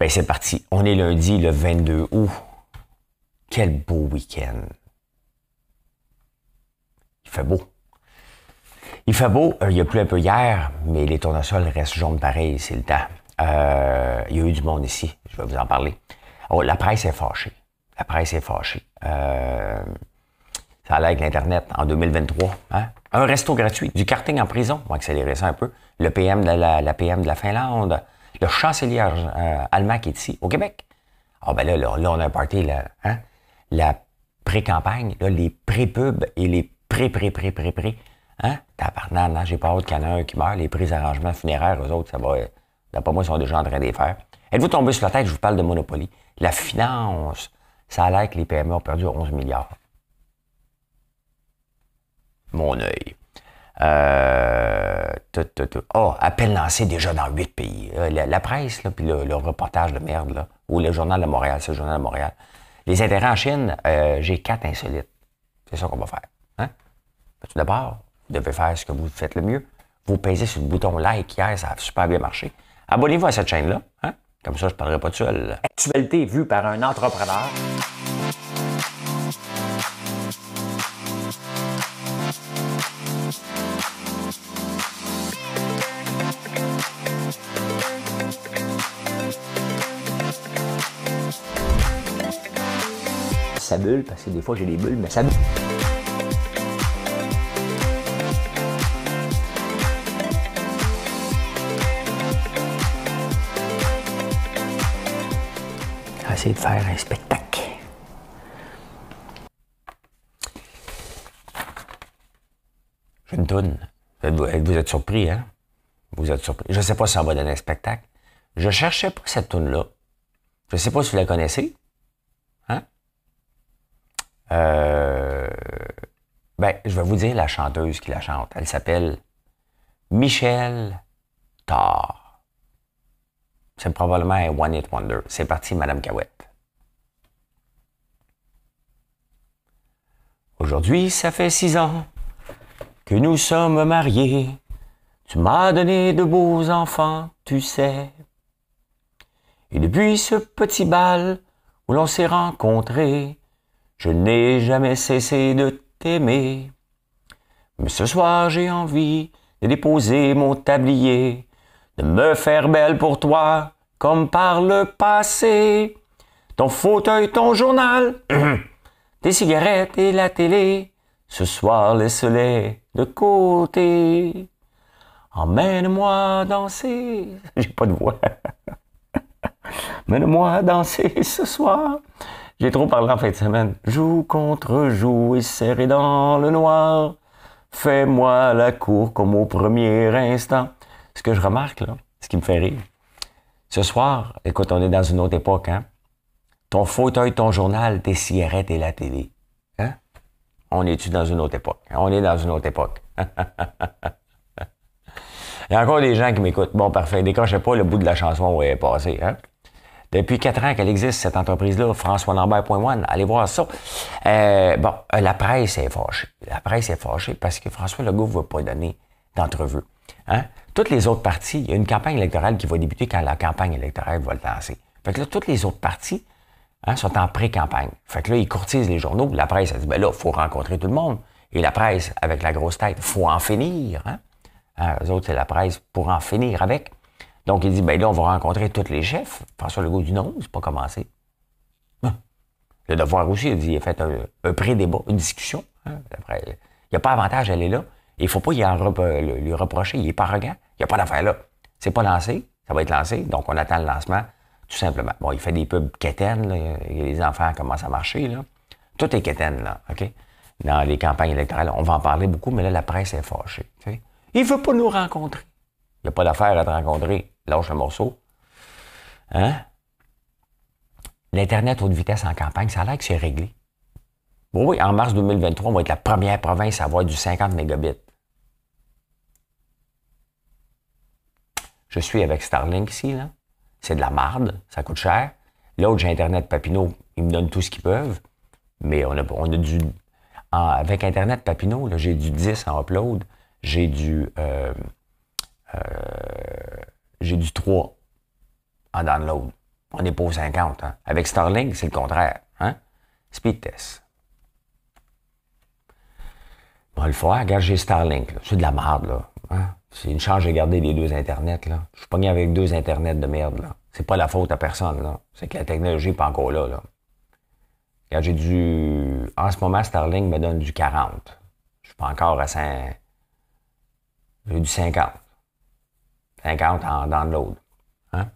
Ben, c'est parti. On est lundi, le 22 août. Quel beau week-end. Il fait beau. Il fait beau. Euh, il y a plu un peu hier, mais les tournesols restent jaunes pareil, c'est le temps. Euh, il y a eu du monde ici. Je vais vous en parler. Oh, la presse est fâchée. La presse est fâchée. Euh, ça a l'air avec l'Internet en 2023. Hein? Un resto gratuit, du karting en prison. On va accélérer ça un peu. Le la PM de la Finlande le chancelier euh, allemand qui est ici, au Québec. Ah ben là, là, on a un hein? la pré-campagne, les pré-pubs et les pré-pré-pré-pré-pré. Hein? Tabarnan, non, j'ai pas hâte qu'il y en a un qui meurt. Les prises arrangements funéraires, eux autres, ça va... D'après moi, ils sont déjà en train de les faire. Êtes-vous tombé sur la tête? Je vous parle de Monopoly. La finance, ça a l'air que les PME ont perdu 11 milliards. Mon œil. Euh, Tout, tout, oh, appel lancé déjà dans huit pays. Euh, la, presse, là, puis le, reportage de merde, là, ou le journal de Montréal, c'est le journal de Montréal. Les intérêts en Chine, euh, j'ai quatre insolites. C'est ça qu'on va faire. Hein? Tout d'abord, vous devez faire ce que vous faites le mieux. Vous pèsez sur le bouton like hier, ça a super bien marché. Abonnez-vous à cette chaîne-là. Hein? Comme ça, je ne parlerai pas tout seul. Actualité vue par un entrepreneur. sa bulle, parce que des fois j'ai des bulles, mais ça bulle. essayer de faire un spectacle. J'ai une toune. Vous êtes surpris, hein? Vous êtes surpris. Je ne sais pas si ça va donner un spectacle. Je cherchais pas cette toune-là. Je ne sais pas si vous la connaissez. Euh, ben, je vais vous dire la chanteuse qui la chante. Elle s'appelle Michelle Thor. C'est probablement un One It Wonder. C'est parti, Madame Cahouette. Aujourd'hui, ça fait six ans que nous sommes mariés. Tu m'as donné de beaux enfants, tu sais. Et depuis ce petit bal où l'on s'est rencontrés, je n'ai jamais cessé de t'aimer. Mais ce soir, j'ai envie de déposer mon tablier, de me faire belle pour toi, comme par le passé. Ton fauteuil, ton journal, tes cigarettes et la télé. Ce soir, laisse-les de côté. Emmène-moi danser. J'ai pas de voix. Emmène-moi danser ce soir. J'ai trop parlé en fin de semaine. Joue contre joue et serré dans le noir. Fais-moi la cour comme au premier instant. Ce que je remarque, là, ce qui me fait rire, ce soir, écoute, on est dans une autre époque, hein? Ton fauteuil, ton journal, tes cigarettes et la télé. Hein? On est-tu dans une autre époque? On est dans une autre époque. Il y a encore des gens qui m'écoutent. Bon, parfait. Décrochez pas le bout de la chanson où elle est passée, hein? Depuis quatre ans qu'elle existe, cette entreprise-là, François Lambert.one, allez voir ça. Euh, bon, euh, la presse est fâchée. La presse est fâchée parce que François Legault ne va pas donner d'entrevue. Hein? Toutes les autres parties, il y a une campagne électorale qui va débuter quand la campagne électorale va le lancer. Fait que là, toutes les autres parties hein, sont en pré-campagne. Fait que là, ils courtisent les journaux. La presse, elle dit, ben là, faut rencontrer tout le monde. Et la presse, avec la grosse tête, faut en finir. Hein? hein autres, c'est la presse pour en finir avec. Donc, il dit, ben là, on va rencontrer tous les chefs. François Legault dit non, c'est pas commencé. Hein? Le devoir aussi, il dit, a fait un, pré-débat, une discussion. Hein? il n'y a pas avantage à aller là. Il ne faut pas y lui reprocher. Il n'est pas arrogant. Il n'y a pas d'affaire là. C'est pas lancé. Ça va être lancé. Donc, on attend le lancement, tout simplement. Bon, il fait des pubs quétaines. les enfants commencent à marcher. Là. Tout est quétaine, là. OK? Dans les campagnes électorales, on va en parler beaucoup, mais là, la presse est fâchée. Il ne veut pas nous rencontrer. Il n'y a pas d'affaire à te rencontrer lâche le morceau. Hein? L'Internet haute vitesse en campagne, ça a l'air que c'est réglé. Bon, oui, en mars 2023, on va être la première province à avoir du 50 mégabits. Je suis avec Starlink ici, là. C'est de la marde, ça coûte cher. L'autre, j'ai Internet Papineau, ils me donnent tout ce qu'ils peuvent. Mais on a, on du. avec Internet Papineau, j'ai du 10 en upload, j'ai du. Euh, euh, j'ai du 3 en download. On n'est pas au 50. Hein. Avec Starlink, c'est le contraire. Hein? Speed test. Bon, le faire, regarde, j'ai Starlink. C'est de la merde, là. Hein. C'est une chance de garder les deux Internets, là. Je suis pogné avec deux Internets de merde, là. C'est pas la faute à personne, là. C'est que la technologie n'est pas encore là, là. j'ai du... En ce moment, Starlink me donne du 40. Je suis pas encore à 100... J'ai du 50. 50 en download. Hein?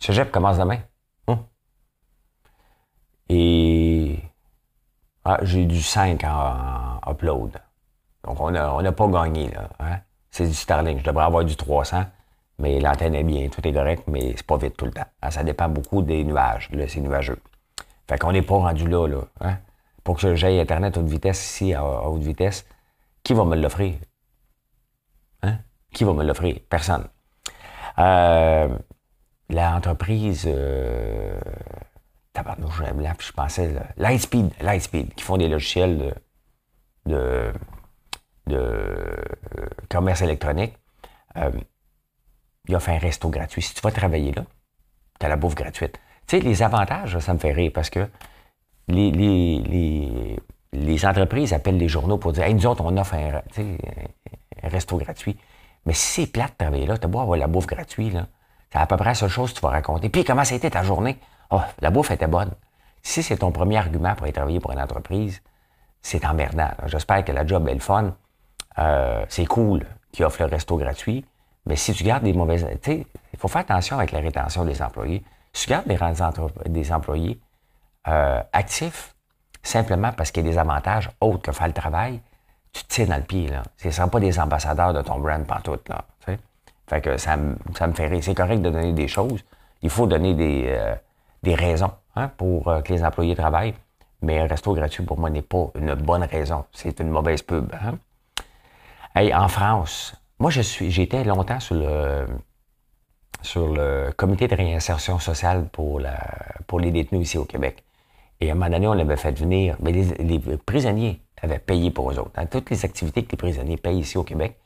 Cégep commence demain. Hein? Et ah, j'ai du 5 en, upload. Donc, on n'a pas gagné. là. Hein? C'est du Starlink. Je devrais avoir du 300, mais l'antenne est bien, tout est correct, mais c'est pas vite tout le temps. Ah, ça dépend beaucoup des nuages. Là, c'est nuageux. Fait qu'on n'est pas rendu là. là hein? Pour que j'aille Internet à haute vitesse ici, à haute vitesse, qui va me l'offrir? Qui va me l'offrir? Personne. Euh, L'entreprise, euh, je pensais, Lightspeed, qui font des logiciels de, de, euh, commerce électronique, euh, il fait un resto gratuit. Si tu vas travailler là, tu as la bouffe gratuite. Tu sais, les avantages, ça me fait rire parce que les, les, entreprises appellent les journaux pour dire Hey, nous autres, on offre un resto gratuit. Mais si c'est plat de travailler là, t'as beau avoir la bouffe gratuite, là. C'est à peu près la seule chose que tu vas raconter. Puis, comment ça a été ta journée? Ah, la bouffe était bonne. Si c'est ton premier argument pour aller travailler pour une entreprise, c'est emmerdant. J'espère que la job est le fun. Euh, c'est cool qui offre le resto gratuit. Mais si tu gardes des mauvaises. Tu sais, il faut faire attention avec la rétention des employés. Si tu gardes des, des employés euh, actifs simplement parce qu'il y a des avantages autres que faire le travail, tu te tiens dans le pied, là. Ce ne pas des ambassadeurs de ton brand pantoute, là. Fait que ça, me fait rire. C'est correct de donner des choses. Il faut donner des, euh, raisons hein, pour euh, que les employés travaillent. Mais un resto gratuit, pour moi, n'est pas une bonne raison. C'est une mauvaise pub. Hein. Hey, en France, moi, je suis, j'étais longtemps sur le, sur le comité de réinsertion sociale pour, la, pour les détenus ici au Québec. Et à un moment donné, on avait fait venir mais les prisonniers avaient payé pour eux autres. Dans hein, toutes les activités que les prisonniers payent ici au Québec,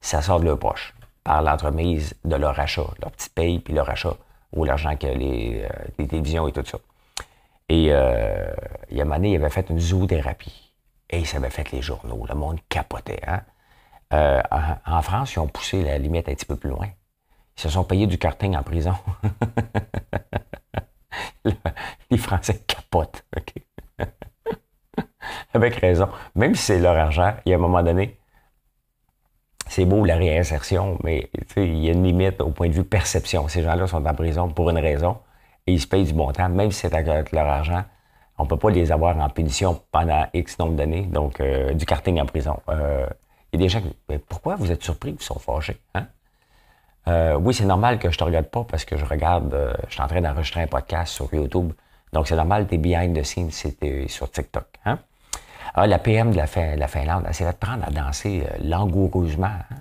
ça sort de leur poche par l'entremise de leur achat, leur petite paye puis leur achat ou l'argent que les, euh, télévisions et tout ça. Et euh, il y a une année, il avait fait une zoothérapie. Et ça avait fait les journaux. Le monde capotait. Hein. Euh, en, France, ils ont poussé la limite un petit peu plus loin. Ils se sont payés du karting en prison. les Français capotent. avec raison. Même si c'est leur argent, il y a un moment donné, c'est beau la réinsertion, mais il y a une limite au point de vue perception. Ces gens-là sont en prison pour une raison et ils se payent du bon temps, même si c'est avec leur argent. On ne peut pas les avoir en punition pendant X nombre d'années, donc euh, du karting en prison. Euh, il y a des gens qui pourquoi vous êtes surpris, vous sont fâchés? Hein? Euh, oui, c'est normal que je te regarde pas parce que je regarde, je suis en train d'enregistrer un podcast sur YouTube. Donc c'est normal, es « behind the scenes, c'était sur TikTok. Hein? Ah, la PM de la, Finlande, elle s'est fait prendre à danser euh, langoureusement. Hein.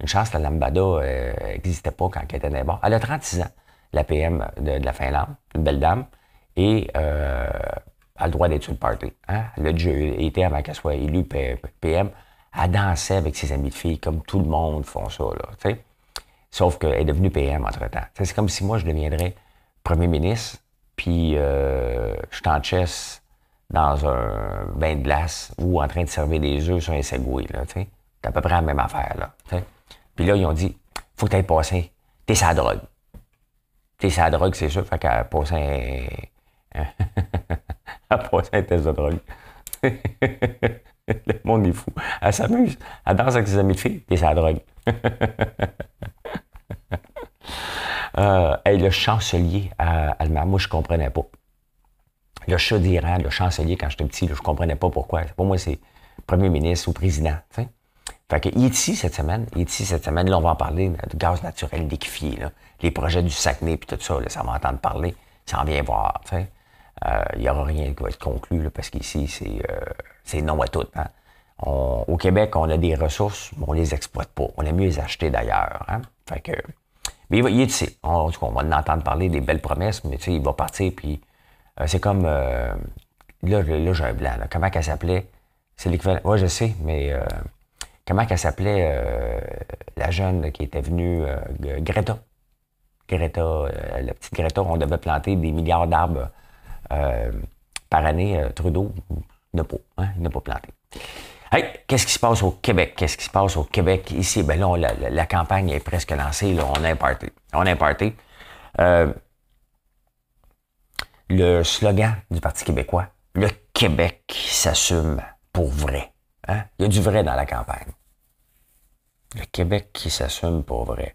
Une chance, la lambada n'existait euh, pas quand elle était Bon, Elle a 36 ans, la PM de, la Finlande, une belle dame, et euh, a le droit d'être sur le party. Hein. Elle a été, avant qu'elle soit élue PM, elle dansait avec ses amis de filles, comme tout le monde font ça, Sauf qu'elle est devenue PM entre-temps. C'est comme si moi, je deviendrais premier ministre, puis je suis en chess dans un bain de glace ou en train de servir des œufs sur un segway, là, C'est à peu près la même affaire, là, Puis là, ils ont dit, faut que t'ailles passer, t'es sa drogue. T'es sa drogue, c'est sûr, fait qu'elle a passé un... elle a passé un test de drogue. Le monde est fou. Elle s'amuse. Elle danse avec ses amis de filles, t'es sa drogue. euh, le chancelier à Allemagne, moi, je comprenais pas. Le chat d'Iran, le chancelier, quand j'étais petit, je comprenais pas pourquoi. Pour moi, c'est premier ministre ou président. T'sais. Fait que ici cette semaine, Il est ici cette semaine, là, on va en parler de gaz naturel liquéfié, les projets du sacné puis tout ça, ça va entendre parler, ça en vient voir. Euh, il n'y aura rien qui va être conclu parce qu'ici, c'est, euh, c'est non à tout. Hein. au Québec, on a des ressources, mais on les exploite pas. On aime mieux les acheter d'ailleurs. Hein. Fait que, mais il, va, est ici. On, va en entendre parler des belles promesses, mais il va partir puis euh, c'est comme. Euh, là, là j'ai un blanc. Comment qu'elle s'appelait C'est l'équivalent. Oui, je sais, mais euh, comment qu'elle s'appelait la jeune qui était venue, Greta. Greta, la petite Greta, on devait planter des milliards d'arbres par année. Trudeau n'a pas, hein, il n'a pas planté. Hey, qu'est-ce qui se passe au Québec? Qu'est-ce qui se passe au Québec ici? Ben là, la, campagne est presque lancée. on est parti. On a imparté le slogan du Parti québécois. Le Québec s'assume pour vrai. Hein? Il y a du vrai dans la campagne. Le Québec qui s'assume pour vrai.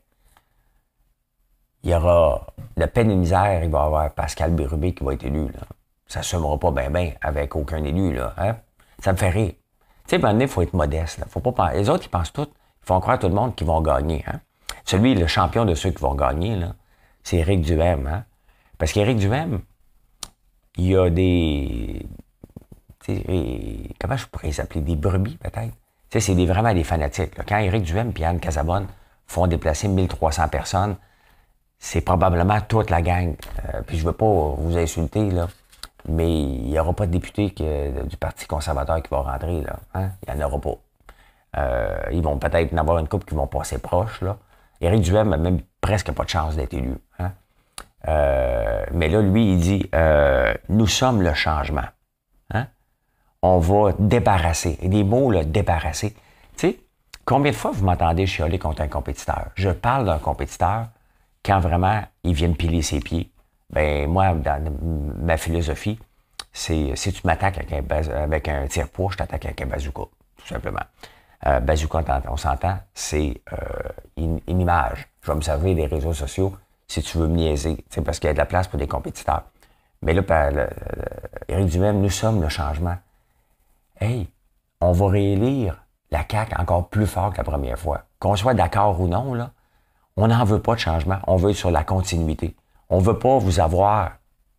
Il y aura la peine et misère, il va y avoir Pascal Bérubé qui va être élu. Là. Ça ne s'assumera pas bien bien avec aucun élu. Là, hein? Ça me fait rire. Tu sais, maintenant, il faut être modeste. Faut pas Les autres, ils pensent tout. Ils font croire à tout le monde qu'ils vont gagner. Hein? Celui, le champion de ceux qui vont gagner, c'est Éric Duhem. Hein? Parce qu'Éric Duhem, il y a des. Comment je pourrais les appeler Des brebis, peut-être. c'est vraiment des fanatiques. Quand Eric Duhem et Anne Casabonne font déplacer 1300 personnes, c'est probablement toute la gang. Euh, puis je veux pas vous insulter, mais il n'y aura pas de député du Parti conservateur qui va rentrer. Là, hein? Il n'y en aura pas. Euh, ils vont peut-être en avoir une coupe qui vont assez proche. Là. Éric Duhem n'a même presque pas de chance d'être élu. Hein? Euh, mais là, lui, il dit, euh, nous sommes le changement. Hein? On va débarrasser. des mots, là, débarrasser. Tu sais, combien de fois vous m'entendez chialer contre un compétiteur? Je parle d'un compétiteur quand vraiment il vient me piler ses pieds. Ben, moi, dans ma philosophie, c'est si tu m'attaques avec un, tire-poids, je t'attaque avec un bazooka, tout simplement. Euh, bazooka, on s'entend, c'est une image. Je vais me servir des réseaux sociaux si tu veux me niaiser, parce qu'il y a de la place pour des compétiteurs. Mais là, Éric Duhem, nous sommes le changement. Hey, on va réélire la CAQ encore plus fort que la première fois. Qu'on soit d'accord ou non, là, on n'en veut pas de changement. On veut être sur la continuité. On ne veut pas vous avoir.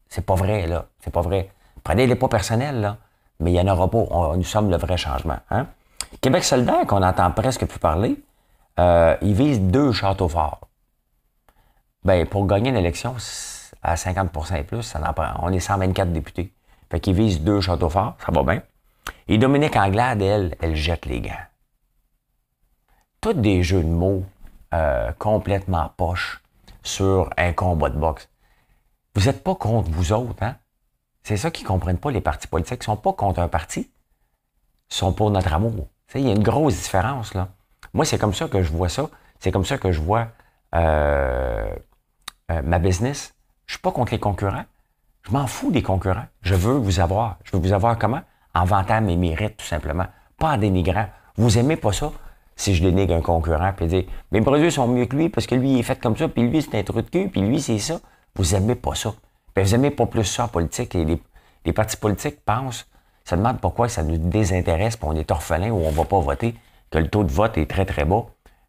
C'est pas vrai, là. C'est pas vrai. Prenez les pas personnels, là. Mais il y en aura pas. nous sommes le vrai changement. Hein. Québec solidaire, qu'on n'entend presque plus parler, euh, il vise deux châteaux forts. Bien, pour gagner une élection à 50 et plus, ça On est 124 députés. Fait qu'ils visent deux châteaux forts, ça va bien. Et Dominique Anglade, elle, elle jette les gants. Toutes des jeux de mots euh, complètement poche sur un combat de boxe. Vous n'êtes pas contre vous autres, hein? C'est ça qu'ils ne comprennent pas, les partis politiques. Ils sont pas contre un parti, ils sont pour notre amour. Il y a une grosse différence, là. Moi, c'est comme ça que je vois ça. C'est comme ça que je vois euh, euh, ma business. Je suis pas contre les concurrents. Je m'en fous des concurrents. Je veux vous avoir. Je veux vous avoir comment? En vantant mes mérites, tout simplement. Pas en dénigrant. Vous aimez pas ça si je dénigre un concurrent puis dire mes produits sont mieux que lui parce que lui il est fait comme ça, puis lui c'est un truc de cul, puis lui c'est ça. Vous aimez pas ça. mais ben, vous aimez pas plus ça en politique. Et les, partis politiques pensent, ça demande pourquoi ça nous désintéresse, puis on est orphelin ou on va pas voter, que le taux de vote est très très bas. ne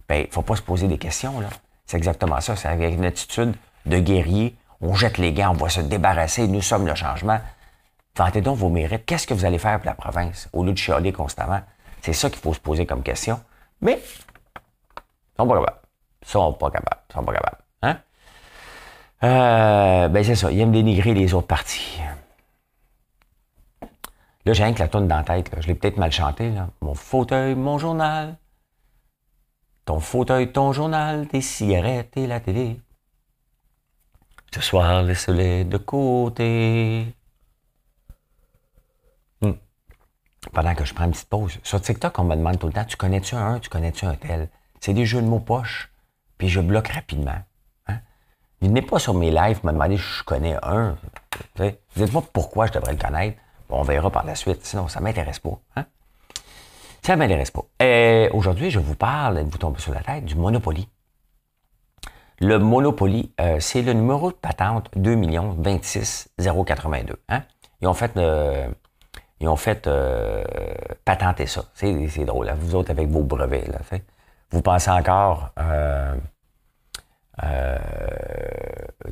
ben, faut pas se poser des questions là. C'est exactement ça. C'est avec une attitude de guerriers. On jette les gants, on va se débarrasser, nous sommes le changement. Ventez donc vos mérites. Qu'est-ce que vous allez faire pour la province au lieu de chialer constamment? C'est ça qu'il faut se poser comme question. Mais, ils sont pas capables. Ils sont pas capables. Ils sont pas capables. Hein? Euh, ben, c'est ça. Ils aiment dénigrer les autres parties. Là, j'ai rien que la tourne dans la tête. Je l'ai peut-être mal chanté. Mon fauteuil, mon journal. Ton fauteuil, ton journal, tes cigarettes et la télé. Ce soir, laisse-les de côté. Hmm. Pendant que je prends une petite pause. Sur TikTok, on me demande tout le temps Tu connais-tu un, tu connais-tu un tel C'est des jeux de mots poche, puis je bloque rapidement. Hein. Ne Venez pas sur mes lives me demander si je connais un. Dites-moi pourquoi je devrais le connaître. on verra par la suite, sinon ça m'intéresse pas. Hein? Ça m'intéresse pas. et euh, Aujourd'hui, je vous parle, vous tombez sur la tête, du Monopoly. Le Monopoly, euh, c'est le numéro de patente 2 millions 082. Hein? Ils ont fait, euh, ils ont fait euh, patenter ça. C'est drôle, hein? vous autres avec vos brevets. Là, vous pensez encore.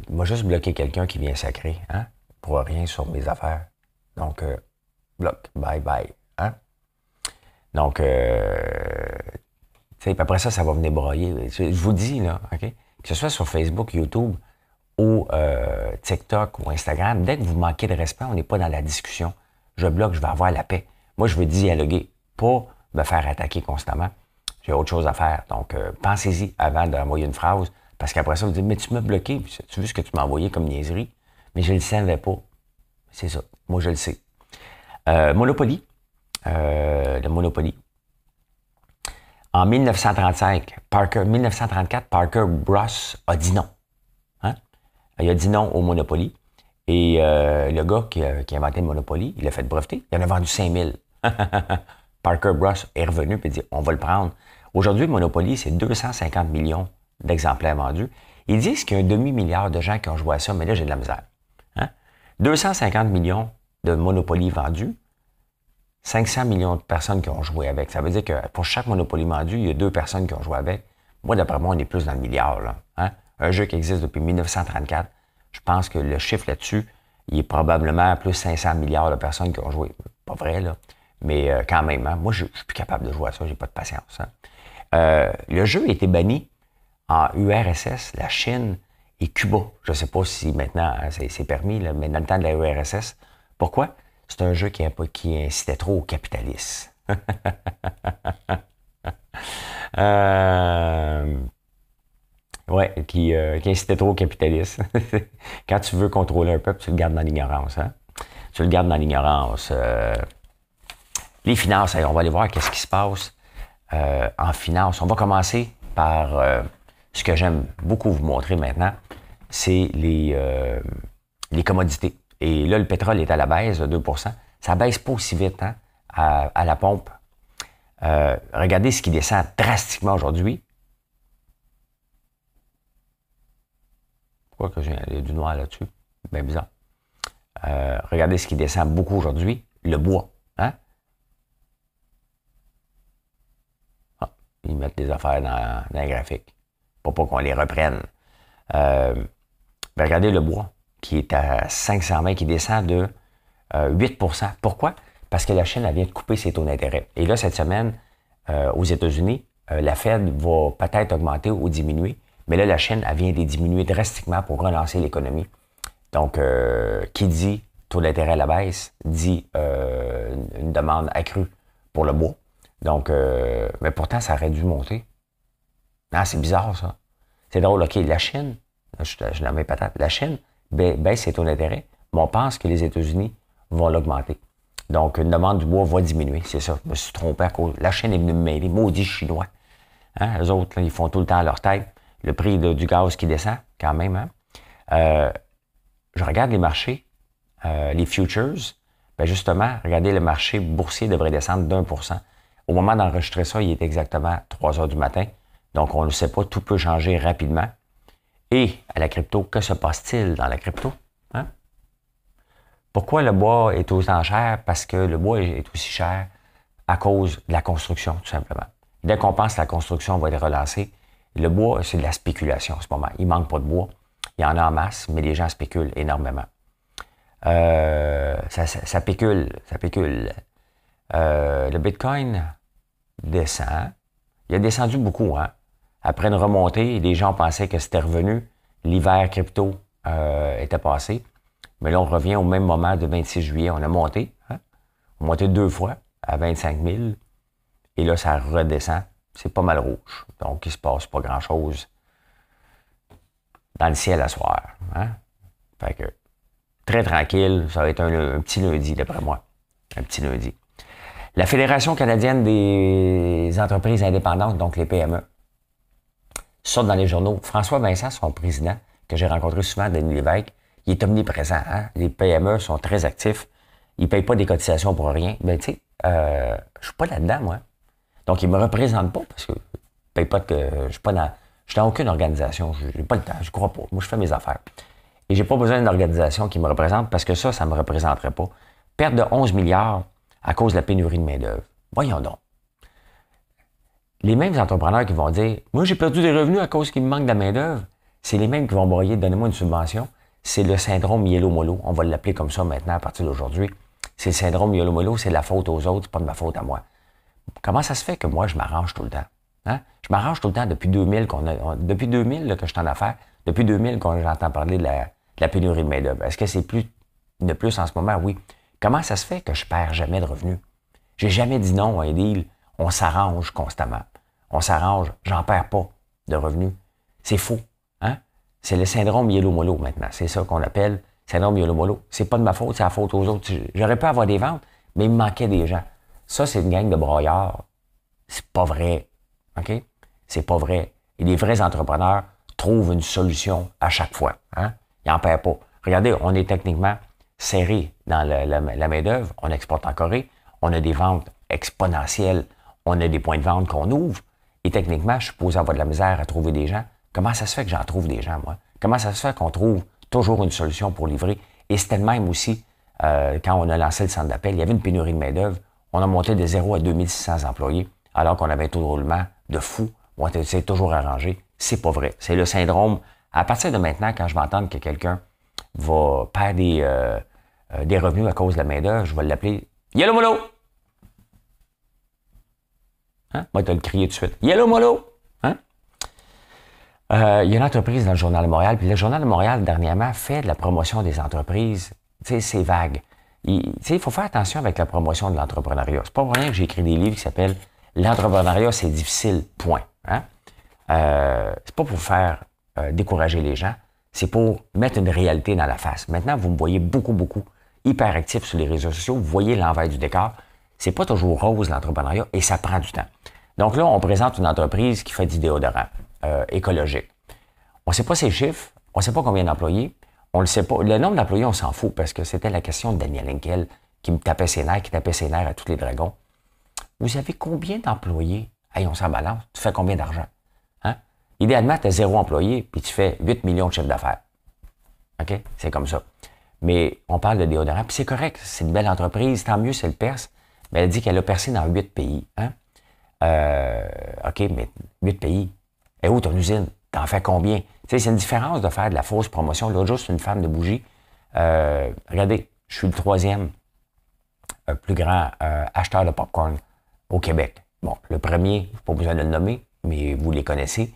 moi, juste bloquer quelqu'un qui vient sacrer, hein? pour rien sur mes affaires. Donc, bloc, bye bye. Hein? Donc, après ça, ça va venir broyer. Je vous dis, là, OK? que ce soit sur Facebook, YouTube ou euh, TikTok ou Instagram, dès que vous manquez de respect, on n'est pas dans la discussion. Je bloque, je vais avoir la paix. Moi, je veux dialoguer, pas me faire attaquer constamment. J'ai autre chose à faire. Donc, euh, pensez-y avant d'envoyer une phrase, parce qu'après ça, vous dites, mais tu m'as bloqué, tu veux ce que tu m'as envoyé comme niaiserie, mais je ne le savais pas. C'est ça, moi je le sais. Euh, Monopoly, le Monopoly, en 1935, Parker, 1934, Parker Bros a dit non. Hein? Il a dit non au Monopoly. Et euh, le gars euh, qui, a inventé le Monopoly, il a fait breveter. Il en a vendu 5000. Parker Bros est revenu et dit on va le prendre. Aujourd'hui, Monopoly, c'est 250 millions d'exemplaires vendus. Ils disent qu'il y a un demi-milliard de gens qui ont joué à ça, mais là, j'ai de la misère. 250 hein? millions de Monopoly vendus, 500 millions de personnes qui ont joué avec. Ça veut dire que pour chaque Monopoly vendu, il y a deux personnes qui ont joué avec. Moi, d'après moi, on est plus dans le milliard. Hein. Un jeu qui existe depuis 1934, je pense que le chiffre là-dessus, il est probablement plus 500 milliards de personnes qui ont joué. Pas vrai, là. Mais euh, quand même, hein. moi, je, ne suis plus capable de jouer à ça, j'ai pas de patience. Hein. Euh, le jeu a été banni en URSS, la Chine et Cuba. Je ne sais pas si maintenant c'est permis, mais dans le temps de la URSS. Pourquoi? C'est un jeu qui, qui incitait trop au capitalisme. Oui, euh, Ouais, euh, qui, incitait trop au capitalisme. Quand tu veux contrôler un peuple, tu le gardes dans l'ignorance. Hein. Tu le gardes dans l'ignorance. Euh. Les finances, on va aller voir qu'est-ce qui se passe en finance. On va commencer par ce que j'aime beaucoup vous montrer maintenant, c'est les, les commodités. Et là, le pétrole est à la baisse de 2 Ça baisse pas aussi vite hein, à, la pompe. Euh, regardez ce qui descend drastiquement aujourd'hui. Pourquoi que j'ai du noir là-dessus? Bien bizarre. Euh, regardez ce qui descend beaucoup aujourd'hui, le bois. Hein? Ah, ils mettent des affaires dans, dans graphique. graphiques. Pour pas qu'on les reprenne. Euh, ben, regardez le bois qui est à 520, qui descend de 8 euh, Pourquoi? Parce que la Chine, vient de couper ses taux d'intérêt. Et là, cette semaine, euh, aux États-Unis, euh, la Fed va peut-être augmenter ou diminuer, mais là, la Chine, elle vient de diminuer drastiquement pour relancer l'économie. Donc, qui dit taux d'intérêt à la baisse, dit une demande accrue pour le bois. Donc, mais pourtant, ça aurait dû monter. Ah, c'est bizarre, ça. C'est drôle, OK, la Chine, je, n'en mets tant, la Chine, baisse ses ben, taux d'intérêt, mais on pense que les États-Unis vont l'augmenter. Donc, une demande du bois va diminuer, c'est ça. Je me suis trompé à cause. La chaîne est venue me mêler, maudits Chinois. Les hein, Eux autres, ils font tout le temps à leur tête. Le prix du gaz qui descend, quand même. Hein. Euh, je regarde les marchés, euh, les futures. Ben, justement, regardez, le marché boursier devrait descendre d'un Au moment d'enregistrer ça, il est exactement 3 heures du matin. Donc, on ne sait pas, tout peut changer rapidement et à la crypto, que se passe-t-il dans la crypto? Hein? Pourquoi le bois est aussi cher? Parce que le bois est aussi cher à cause de la construction, tout simplement. Dès qu'on pense que la construction va être relancée, le bois, c'est de la spéculation en ce moment. Il ne manque pas de bois. Il y en a en masse, mais les gens spéculent énormément. Euh, ça, pécule, ça pécule. Euh, le Bitcoin descend. Il a descendu beaucoup, hein? Après une remontée, les gens pensaient que c'était revenu. L'hiver crypto euh, était passé. Mais là, on revient au même moment de 26 juillet. On a monté. Hein? On a monté deux fois à 25 000. Et là, ça redescend. C'est pas mal rouge. Donc, il se passe pas grand-chose dans le ciel à soir. Hein? Fait que, très tranquille. Ça va être un, un petit lundi, d'après moi. Un petit lundi. La Fédération canadienne des entreprises indépendantes, donc les PME, sortent dans les journaux. François Vincent, son président, que j'ai rencontré souvent, Denis Lévesque, il est omniprésent. Hein. Les PME sont très actifs. Ils ne payent pas des cotisations pour rien. Mais ben, tu sais, euh, je suis pas là-dedans, moi. Donc, ils me représentent pas parce que je ne pas que Je suis pas dans. Je suis aucune organisation. Je n'ai pas le temps. Je crois pas. Moi, je fais mes affaires. Et j'ai pas besoin d'une organisation qui me représente parce que ça, ça me représenterait pas. Perte de 11 milliards à cause de la pénurie de main-d'œuvre. Voyons donc les mêmes entrepreneurs qui vont dire Moi, j'ai perdu des revenus à cause qu'il me manque de la main-d'œuvre, c'est les mêmes qui vont broyer Donnez-moi une subvention. C'est le syndrome yellow-molo. On va l'appeler comme ça maintenant à partir d'aujourd'hui. C'est le syndrome yellow-molo, c'est la faute aux autres, c'est pas de ma faute à moi. Comment ça se fait que moi, je m'arrange tout le temps? Hein? Je m'arrange tout le temps depuis 2000, qu'on a, depuis 2000 que je suis en affaires, depuis 2000 qu'on j'entends parler de la, pénurie de main-d'œuvre. Est-ce que c'est plus de plus en ce moment? Oui. Comment ça se fait que je perds jamais de revenus? J'ai jamais dit non à un deal on s'arrange constamment. On s'arrange, j'en perds pas de revenus. C'est faux. Hein? C'est le syndrome yellow-molo maintenant. C'est ça qu'on appelle syndrome yellow-molo. C'est pas de ma faute, c'est la faute aux autres. J'aurais pu avoir des ventes, mais il me manquait des gens. Ça, c'est une gang de broyeurs. C'est pas vrai. OK? C'est pas vrai. Et les vrais entrepreneurs trouvent une solution à chaque fois. Hein? Ils n'en perdent pas. Regardez, on est techniquement serré dans la, la main-d'œuvre. On exporte en Corée. On a des ventes exponentielles on a des points de vente qu'on ouvre. Et techniquement, je suis avoir de la misère à trouver des gens. Comment ça se fait que j'en trouve des gens, moi? Comment ça se fait qu'on trouve toujours une solution pour livrer? Et c'était le même aussi euh, quand on a lancé le centre d'appel. Il y avait une pénurie de main-d'œuvre. On a monté de 0 à 2600 employés, alors qu'on avait un taux de roulement de fou. On c'est toujours arrangé. C'est pas vrai. C'est le syndrome. À partir de maintenant, quand je vais entendre que quelqu'un va perdre des, euh, euh, des revenus à cause de la main-d'œuvre, je vais l'appeler Yellow Molo! Hein? Moi, tu as le crier tout de suite. Yellow Molo! Hein? Euh, il y a une entreprise dans le Journal de Montréal, puis le Journal de Montréal, dernièrement, fait de la promotion des entreprises. Tu sais, c'est vague. Il faut faire attention avec la promotion de l'entrepreneuriat. C'est pas pour rien que j'ai écrit des livres qui s'appellent L'entrepreneuriat, c'est difficile, point. Ce hein? n'est euh, c'est pas pour faire euh, décourager les gens, c'est pour mettre une réalité dans la face. Maintenant, vous me voyez beaucoup, beaucoup hyper sur les réseaux sociaux, vous voyez l'envers du décor. C'est pas toujours rose l'entrepreneuriat et ça prend du temps. Donc là, on présente une entreprise qui fait du déodorant euh, écologique. On ne sait pas ses chiffres, on ne sait pas combien d'employés, on le sait pas. Le nombre d'employés, on s'en fout parce que c'était la question de Daniel Henkel qui me tapait ses nerfs, qui tapait ses nerfs à tous les dragons. Vous avez combien d'employés? Hey, on s'en balance. Tu fais combien d'argent? Hein? Idéalement, tu as zéro employé puis tu fais 8 millions de chiffres d'affaires. OK? C'est comme ça. Mais on parle de déodorant, puis c'est correct. C'est une belle entreprise. Tant mieux, c'est le perce. Mais elle dit qu'elle a percé dans huit pays. Hein? Euh, OK, mais huit pays. Et où ton usine? T'en fais combien? c'est une différence de faire de la fausse promotion. L'autre jour, c'est une femme de bougie. Euh, regardez, je suis le troisième euh, plus grand acheteur de popcorn au Québec. Bon, le premier, pas besoin de le nommer, mais vous les connaissez.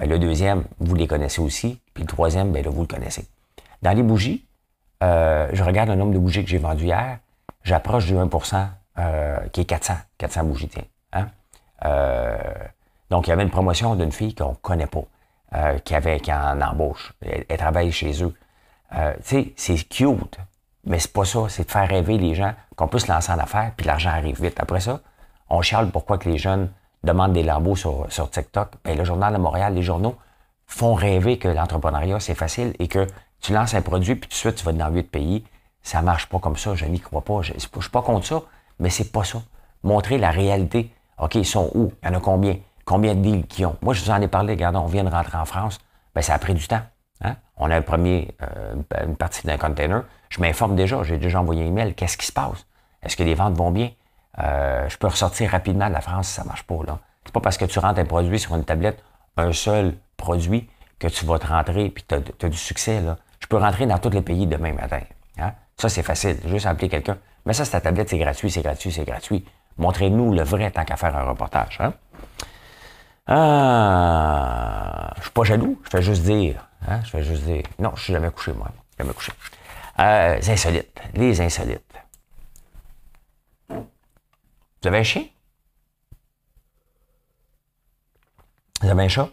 le deuxième, vous les connaissez aussi. Puis le troisième, bien là, vous le connaissez. Dans les bougies, je regarde le nombre de bougies que j'ai vendues hier. J'approche du 1 euh, qui est 400, 400 bougies, hein. euh, donc, il y avait une promotion d'une fille qu'on ne connaît pas, euh, qui, avait, qui en embauche. Elle, travaille chez eux. tu sais, c'est cute, mais c'est pas ça. C'est de faire rêver les gens qu'on puisse lancer en affaires, puis l'argent arrive vite. Après ça, on charle pourquoi que les jeunes demandent des lambeaux sur, sur TikTok. Bien, le Journal de Montréal, les journaux font rêver que l'entrepreneuriat, c'est facile et que tu lances un produit, puis tout de suite, tu vas dans de pays. Ça marche pas comme ça, je n'y crois pas. Je ne suis pas contre ça. Mais c'est pas ça. Montrer la réalité. OK, ils sont où? Il y en a combien? Combien de deals qu'ils ont? Moi, je vous en ai parlé. Regardez, on vient de rentrer en France. Bien, ça a pris du temps. Hein? On a le premier, euh, une partie d'un container. Je m'informe déjà. J'ai déjà envoyé un email. Qu'est-ce qui se passe? Est-ce que les ventes vont bien? Euh, je peux ressortir rapidement de la France si ça ne marche pas. Là. C'est pas parce que tu rentres un produit sur une tablette, un seul produit, que tu vas te rentrer et tu as, du succès. Là. Je peux rentrer dans tous les pays demain matin. Ça, c'est facile. Juste appeler quelqu'un. Mais ça, c'est ta tablette, c'est gratuit, c'est gratuit, c'est gratuit. Montrez-nous le vrai tant qu'à faire un reportage. Je hein? Ah, je suis pas jaloux, je vais juste dire. Hein? Je fais juste dire. Non, je suis jamais couché, moi. Jamais couché. Euh, les insolites. Les insolites. Vous avez un chien? Vous avez un chat?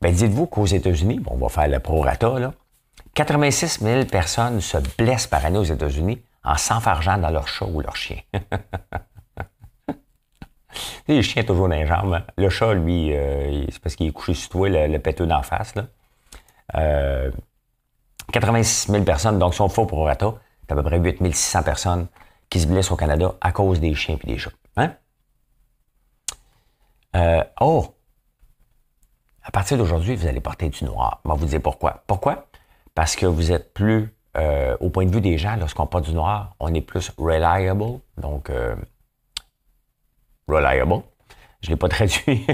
Ben dites-vous qu'aux États-Unis, on va faire le prorata, là. 86 000 personnes se blessent par année aux États-Unis en s'enfargeant dans leur chat ou leur chien. les chiens toujours dans les Le chat, lui, euh, c'est parce qu'il est couché sur toi, le, le d'en face. 86 000 euh, personnes, donc si on faux pour Rata, c'est à peu près 8 600 personnes qui se blessent au Canada à cause des chiens et des chats. Hein? Euh, oh! À partir d'aujourd'hui, vous allez porter du noir. Moi, vous dire pourquoi. Pourquoi? parce que vous êtes plus, euh, au point de vue des gens, lorsqu'on parle du noir, on est plus reliable, donc euh, reliable, je ne l'ai pas traduit,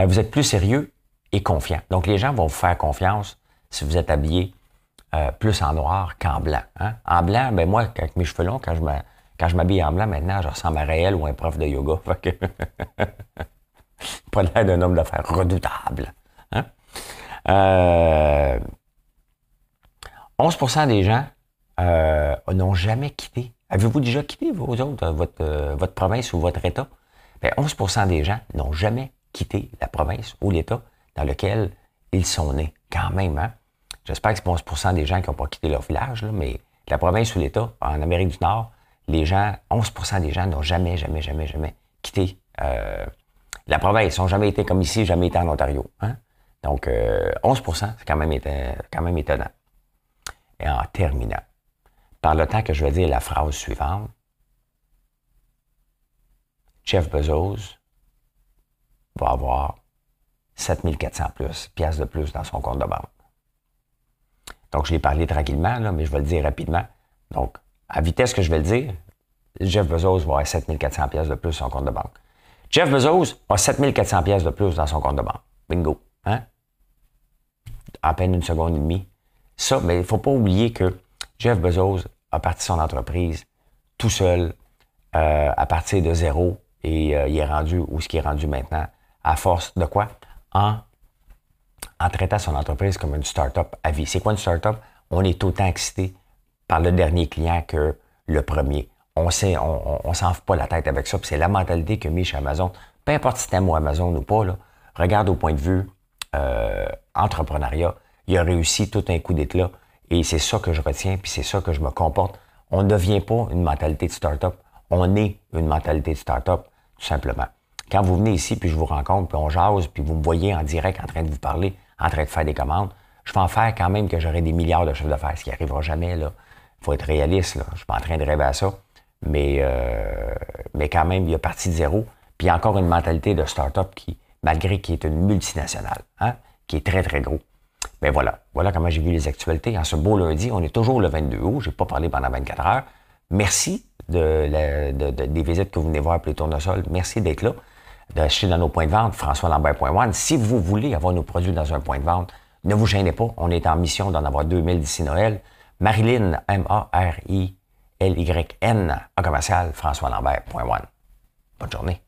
euh, vous êtes plus sérieux et confiant. Donc les gens vont vous faire confiance si vous êtes habillé plus en noir qu'en blanc. Hein. En blanc, ben moi, avec mes cheveux longs, quand je m'habille en blanc maintenant, je ressemble à Réel ou un prof de yoga. pas l'air d'un homme d'affaires redoutable. Hein? Euh, 11 des gens euh, n'ont jamais quitté. Avez-vous déjà quitté, vous autres, euh, votre, euh, votre province ou votre État? Bien, 11 des gens n'ont jamais quitté la province ou l'État dans lequel ils sont nés. Quand même, hein? J'espère que c'est 11 des gens qui n'ont pas quitté leur village, mais la province ou l'État, en Amérique du Nord, les gens, 11 des gens n'ont jamais, jamais, jamais, jamais quitté la province. Ils n'ont jamais été comme ici, jamais été en Ontario. Hein? Donc, 11 euh, c'est quand même, quand même étonnant. Et en terminant, par le temps que je vais dire la phrase suivante, Jeff Bezos va avoir 7400 plus, pièces de plus dans son compte de banque. Donc, je l'ai parlé tranquillement, mais je vais le dire rapidement. Donc, à vitesse que je vais le dire, Jeff Bezos va avoir 7400 pièces de plus dans son compte de banque. Jeff Bezos a 7400 pièces de plus dans son compte de banque. Bingo. Hein? À peine une seconde et demie. Ça, mais il ne faut pas oublier que Jeff Bezos a parti son entreprise tout seul, euh, à partir de zéro, et euh, il est rendu où ce qui est rendu maintenant, à force de quoi? En, en traitant son entreprise comme une start-up à vie. C'est quoi une start-up? On est autant excité par le dernier client que le premier. On sait, on, s'en fout pas la tête avec ça. C'est la mentalité que mis chez Amazon. Peu importe si mot Amazon ou pas, regarde au point de vue euh, entrepreneuriat, il a réussi tout un coup là Et c'est ça que je retiens, puis c'est ça que je me comporte. On ne devient pas une mentalité de start-up. On est une mentalité de start-up, tout simplement. Quand vous venez ici, puis je vous rencontre, puis on jase, puis vous me voyez en direct en train de vous parler, en train de faire des commandes, je vais en faire quand même que j'aurai des milliards de chefs d'affaires, ce qui n'arrivera jamais. Il faut être réaliste. Je ne suis pas en train de rêver à ça. Mais, euh, mais quand même, il y a parti de zéro. Puis encore une mentalité de start-up qui, malgré qu'il est une multinationale, hein, qui est très, très gros. Mais voilà, voilà comment j'ai vu les actualités. En ce beau lundi, on est toujours le 22 août, je n'ai pas parlé pendant 24 heures. Merci des visites que vous venez voir pour les tournesols. Merci d'être là, d'acheter dans nos points de vente, François françoislambert.one. Si vous voulez avoir nos produits dans un point de vente, ne vous gênez pas, on est en mission d'en avoir 2000 d'ici Noël. Marilyn, M-A-R-I-L-Y-N, à commercial, françoislambert.one. Bonne journée.